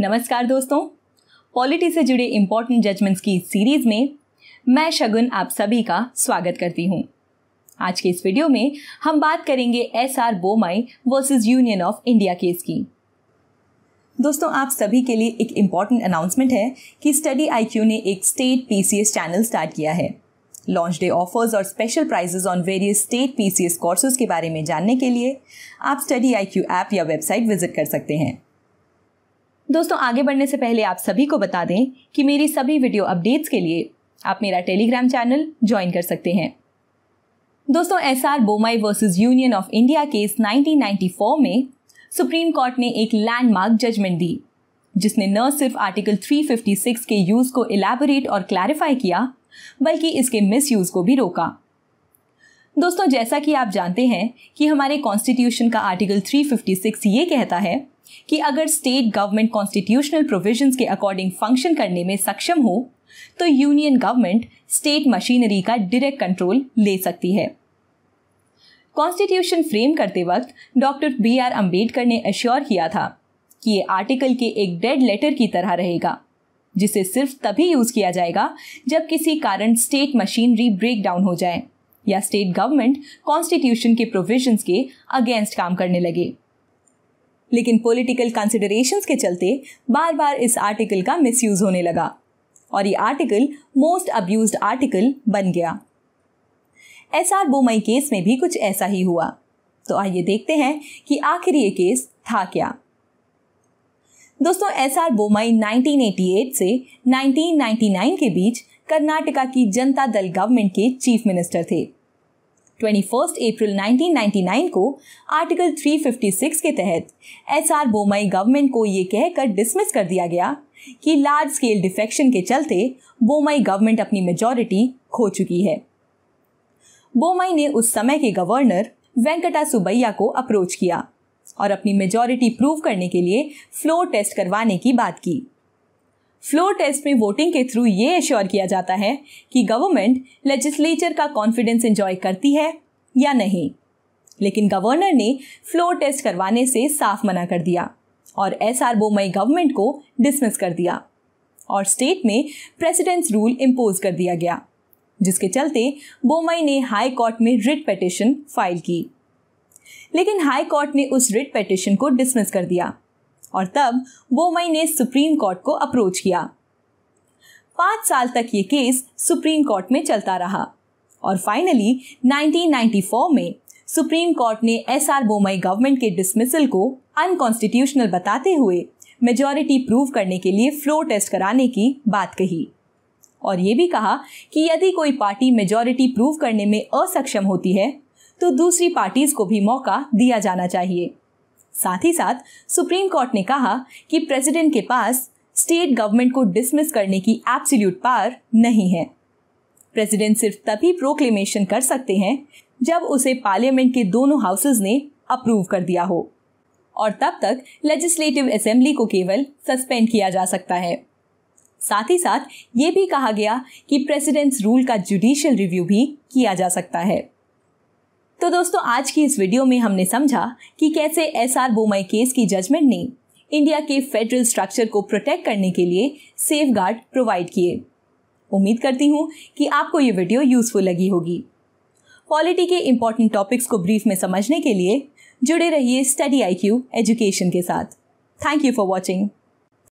नमस्कार दोस्तों पॉलिटी से जुड़े इम्पोर्टेंट जजमेंट्स की सीरीज में मैं शगुन आप सभी का स्वागत करती हूँ आज के इस वीडियो में हम बात करेंगे S R Bommai versus union of India case की दोस्तों आप सभी के लिए एक इम्पॉर्टेंट अनाउंसमेंट है कि स्टडी आई ने एक स्टेट पी चैनल स्टार्ट किया है लॉन्च डे ऑफर्स और special prizes on various state P C courses के बारे में जानने के लिए आप स्टडी आई ऐप या वेबसाइट विजिट कर सकते हैं दोस्तों आगे बढ़ने से पहले आप सभी को बता दें कि मेरी सभी वीडियो अपडेट्स के लिए आप मेरा टेलीग्राम चैनल ज्वाइन कर सकते हैं दोस्तों S R Bommai versus union of India case 1994 में सुप्रीम कोर्ट ने एक लैंडमार्क जजमेंट दी जिसने न सिर्फ आर्टिकल 356 के यूज को इलेबोरेट और क्लैरिफाई किया बल्कि इसके मिसयूज को भी रोका दोस्तों जैसा कि आप जानते हैं कि हमारे कॉन्स्टिट्यूशन का आर्टिकल 356 ये कहता है कि अगर स्टेट गवर्नमेंट कॉन्स्टिट्यूशनल प्रोविजंस के अकॉर्डिंग फंक्शन करने में सक्षम हो तो यूनियन गवर्नमेंट स्टेट मशीनरी का डायरेक्ट कंट्रोल ले सकती है कॉन्स्टिट्यूशन फ्रेम करते वक्त डॉक्टर बी आर अम्बेडकर ने अश्योर किया था कि ये आर्टिकल के एक डेड लेटर की तरह रहेगा जिसे सिर्फ तभी यूज किया जाएगा जब किसी कारण स्टेट मशीनरी ब्रेक डाउन हो जाए या स्टेट गवर्नमेंट कॉन्स्टिट्यूशन के प्रोविजंस के अगेंस्ट काम करने लगे लेकिन पॉलिटिकल कंसिडरेशंस के चलते बार बार इस आर्टिकल का मिसयूज होने लगा और ये आर्टिकल मोस्ट अब्यूज आर्टिकल बन गया एस आर बोमई केस में भी कुछ ऐसा ही हुआ तो आइए देखते हैं कि आखिर ये केस था क्या दोस्तों एस आर बोमई 1988 से 1999 के बीच कर्नाटका की जनता दल गवर्नमेंट के चीफ मिनिस्टर थे 21 अप्रैल 1999 को आर्टिकल 356 के तहत एस बोमई गवर्नमेंट को ये कहकर डिसमिस कर दिया गया कि लार्ज स्केल डिफेक्शन के चलते बोमई गवर्नमेंट अपनी मेजॉरिटी खो चुकी है बोमई ने उस समय के गवर्नर वेंकटा सुबैया को अप्रोच किया और अपनी मेजॉरिटी प्रूव करने के लिए फ्लोर टेस्ट करवाने की बात की फ्लोर टेस्ट में वोटिंग के थ्रू ये एश्योर किया जाता है कि गवर्नमेंट लेजिस्लेचर का कॉन्फिडेंस एंजॉय करती है या नहीं लेकिन गवर्नर ने फ्लोर टेस्ट करवाने से साफ मना कर दिया और एस आर बोमई गवर्नमेंट को डिसमिस कर दिया और स्टेट में प्रेसिडेंस रूल इम्पोज कर दिया गया जिसके चलते बोमई ने हाई कोर्ट में रिट पटिशन फाइल की लेकिन हाई कोर्ट ने उस रिट पटिशन को डिसमिस कर दिया और तब बोमई ने सुप्रीम कोर्ट को अप्रोच किया पांच साल तक ये केस सुप्रीम कोर्ट में चलता रहा और फाइनली 1994 में सुप्रीम कोर्ट ने एस आर बोमई गवर्नमेंट के डिसमिसल को अनकॉन्स्टिट्यूशनल बताते हुए मेजॉरिटी प्रूव करने के लिए फ्लोर टेस्ट कराने की बात कही और ये भी कहा कि यदि कोई पार्टी मेजॉरिटी प्रूव करने में असक्षम होती है तो दूसरी पार्टीज को भी मौका दिया जाना चाहिए साथ ही साथ सुप्रीम कोर्ट ने कहा कि प्रेसिडेंट के पास स्टेट गवर्नमेंट को डिसमिस करने की एब्सोल्यूट पावर नहीं है प्रेसिडेंट सिर्फ तभी प्रोक्लेमेशन कर सकते हैं जब उसे पार्लियामेंट के दोनों हाउसेज ने अप्रूव कर दिया हो और तब तक लेजिस्लेटिव असेंबली को केवल सस्पेंड किया जा सकता है साथ ही साथ ये भी कहा गया कि प्रेसिडेंट्स रूल का जुडिशियल रिव्यू भी किया जा सकता है तो दोस्तों आज की इस वीडियो में हमने समझा कि कैसे एस आर बोमई केस की जजमेंट ने इंडिया के फेडरल स्ट्रक्चर को प्रोटेक्ट करने के लिए सेफ गार्ड प्रोवाइड किए उम्मीद करती हूँ कि आपको ये वीडियो यूजफुल लगी होगी पॉलिटी के इम्पॉर्टेंट टॉपिक्स को ब्रीफ में समझने के लिए जुड़े रहिए स्टडी आई क्यू एजुकेशन के साथ थैंक यू फॉर वॉचिंग